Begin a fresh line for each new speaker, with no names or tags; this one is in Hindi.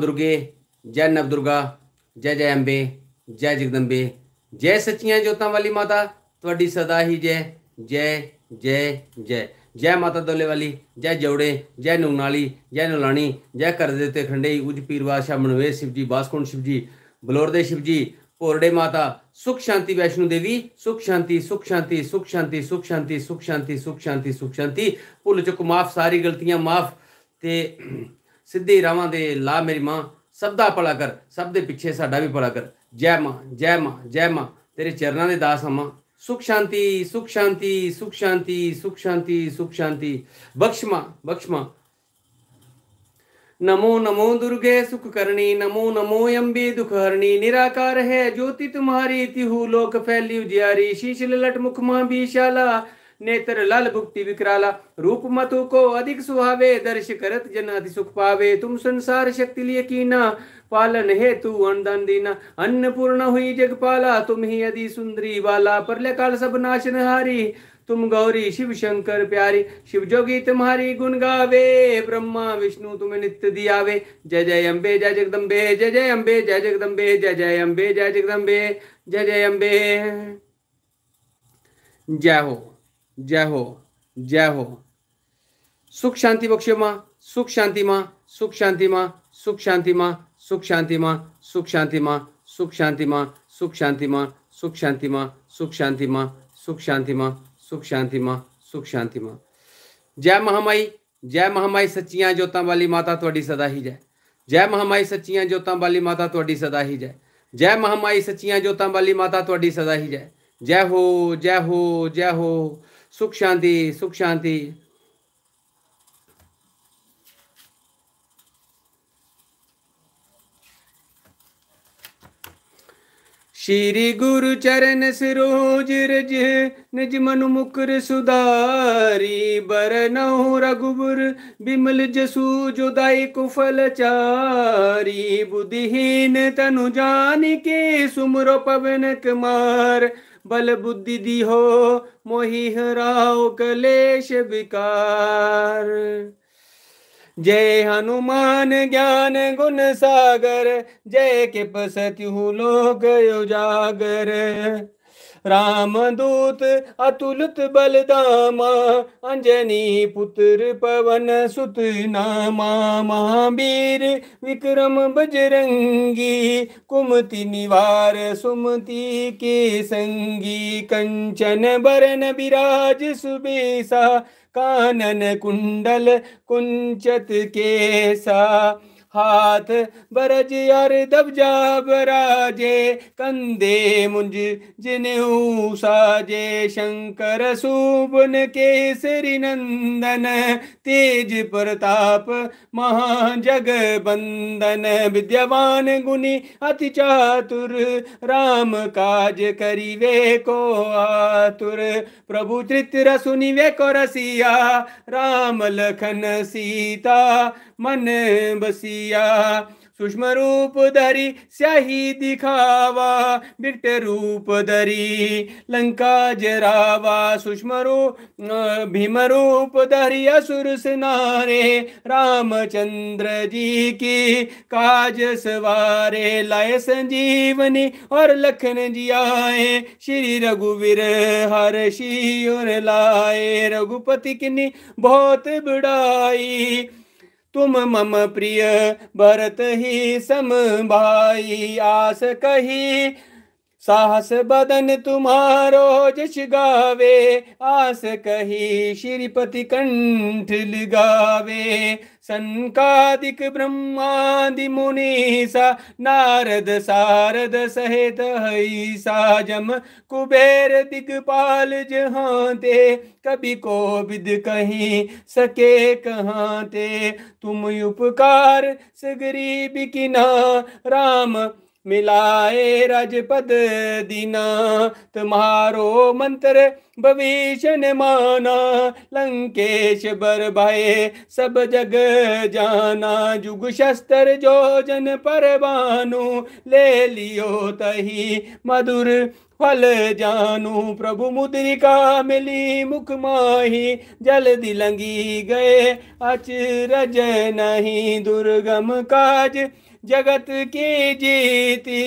दुर्गे जय नव दुर्गा ਜੈ ਜੈ ਅੰਬੇ ਜੈ ਜਗਦੰਬੇ ਜੈ ਸੱਚੀਆਂ ਜੋਤਾਂ ਵਾਲੀ ਮਾਤਾ ਤੁਹਾਡੀ ਸਦਾ ਹੀ ਜੈ ਜੈ ਜੈ ਜੈ ਜੈ ਮਾਤਾ ਦੋਲੇ ਵਾਲੀ ਜੈ ਜੋੜੇ ਜੈ ਨੂਨਾਲੀ ਜੈ ਨੁਲਾਣੀ ਜੈ ਕਰਦੇ ਤੇ ਖੰਡੇਈ ਉਜ ਪੀਰ ਬਾਦਸ਼ਾਹ ਮਨਵੇ ਸ਼ਿਵ ਜੀ ਬਾਸਕੁੰਡ ਸ਼ਿਵ ਜੀ ਬਲੋਰ ਦੇ ਸ਼ਿਵ ਜੀ ਪੋਰੜੇ ਮਾਤਾ ਸੁਖ ਸ਼ਾਂਤੀ ਵੈਸ਼ਨੂ ਦੇਵੀ ਸੁਖ ਸ਼ਾਂਤੀ ਸੁਖ ਸ਼ਾਂਤੀ ਸੁਖ ਸ਼ਾਂਤੀ ਸੁਖ ਸ਼ਾਂਤੀ ਸੁਖ ਸ਼ਾਂਤੀ ਸੁਖ ਸ਼ਾਂਤੀ ਸੁਖ ਸ਼ਾਂਤੀ ਭੁੱਲ ਚੁੱਕ ਮਾਫ ਸਾਰੀ ਗਲਤੀਆਂ ਮਾਫ ਤੇ ਸਿੱਧੇ ਰਾਵਾਂ ਦੇ ਲਾ ਮੇਰੀ ਮਾਂ ਸਭ ਦਾ ਭਲਾ ਕਰ ਸਭ ਦੇ ਪਿੱਛੇ ਸਾਡਾ ਵੀ ਭਲਾ ਕਰ ਜੈ ਮਾਂ ਜੈ ਮਾਂ ਜੈ ਮਾਂ ਤੇਰੇ ਚਰਨਾਂ ਦੇ ਦਾਸ ਹਾਂ सुख शांति सुख शांति सुख शांति सुख शांति सुख शांति बक्ष्मा बक्ष्मा नमो नमो दुर्गे सुख करणी नमो नमो अम्बे दुख हरणी निराकार है ज्योति तुम्हारी तिहु लोक फैली उजियारी शीश लट मुख मां विशाला नेत्र लाल भुक्ति विकराला रूप मतु को अधिक सुहावे दर्श करत जन अति सुख पावे तुम संसार शक्ति लिए कीना पालन तू अनुदान दीना अन्नपूर्ण हुई पाला तुम ही अधि सुंदरी वाला परले काल सब नाशन हारी तुम गौरी शिव शंकर प्यारी शिव जोगी तुम्हारी गुण गावे ब्रह्मा विष्णु तुम्हें नित्य दियावे जय जय अम्बे जय जगदम्बे जय जय अम्बे जय जगदम्बे जय जय अम्बे जय जगदम्बे जय जय अम्बे जय हो जय हो जय हो सुख शांति बख्शे माँ सुख शांति माँ सुख शांति माँ सुख शांति माँ सुख शांति माँ सुख शांति माँ सुख शांति माँ सुख शांति माँ सुख शांति माँ सुख शांति माँ सुख शांति माँ सुख शांति माँ सुख शांति माँ जय महामाई जय महामाई सच्चिया ज्योत वाली माता थोड़ी सदा ही जय जय महामाई ਸੱਚੀਆਂ ज्योत ਵਾਲੀ माता ਤੁਹਾਡੀ ਸਦਾ जय जय ਜੈ ਮਹਾਮਾਈ ਸੱਚੀਆਂ ਜੋਤਾਂ ਵਾਲੀ ਮਾਤਾ ਤੁਹਾਡੀ ਸਦਾ जय जय जय हो जय हो, ਜੈ हो। सुख शांति सुख शांति
श्री गुरु चरण सिरोज रज निज मनु मुकर सुधारी बर रघुबर बिमल जसु जुदाई कुफल चारी बुद्धिहीन तनु जान के सुमरो पवन कुमार बल बुद्धि दिहो मोहि हराओ कलेश विकार जय हनुमान ज्ञान गुण सागर जय किप सत्यु लोक उजागर रामदूत अतुलत बलदामा अंजनी पुत्र पवन सुतनामा विक्रम बजरंगी कुमति निवार सुमति के संगी कंचन बरन विराज सुबेसा कानन कुंडल कुंचत केसा हाथ बरज यार दब जा बराजे कंधे मुंज जिन साजे शंकर सूबन केसरी नंदन तेज प्रताप महा जग बंदन विद्यवान गुनि अति चातुर राम काज करी वे को आतुर प्रभु त्रित रसुनि वे को रसिया राम लखन सीता मन बसिया सूक्ष्म रूप धरी स्याही दिखावा बिट रूप धरी लंका जरावा सूक्ष्म रूप भीम रूप धरी असुर सिनारे रामचंद्र जी की काज सवारे लाय संजीवनी और लखन जी आए श्री रघुवीर हर शि और लाए रघुपति किन्नी बहुत बुढ़ाई तुम मम प्रिय भरत ही सम भाई आस कही साहस बदन तुम्हारो जश गावे आस कही श्रीपति कंठ लगावे संकादिक ब्रह्मादि मुनीसा नारद सारद सहित हईसा जम कुबेर दिगपाल जहाँते कभी को विद कही सके कहाँते तुम उपकार सगरी बिकिना राम मिलाए रजपद दीना तुम्हारो मंत्र भविष्य माना लंकेश बर भाए सब जग जाना जुग शस्त्र जो जन पर बानु ले लियो तही मधुर फल जानू प्रभु मुद्रिका मिली मुख माही जल्दी लंगी गए अचरज नहीं दुर्गम काज जगत की जीती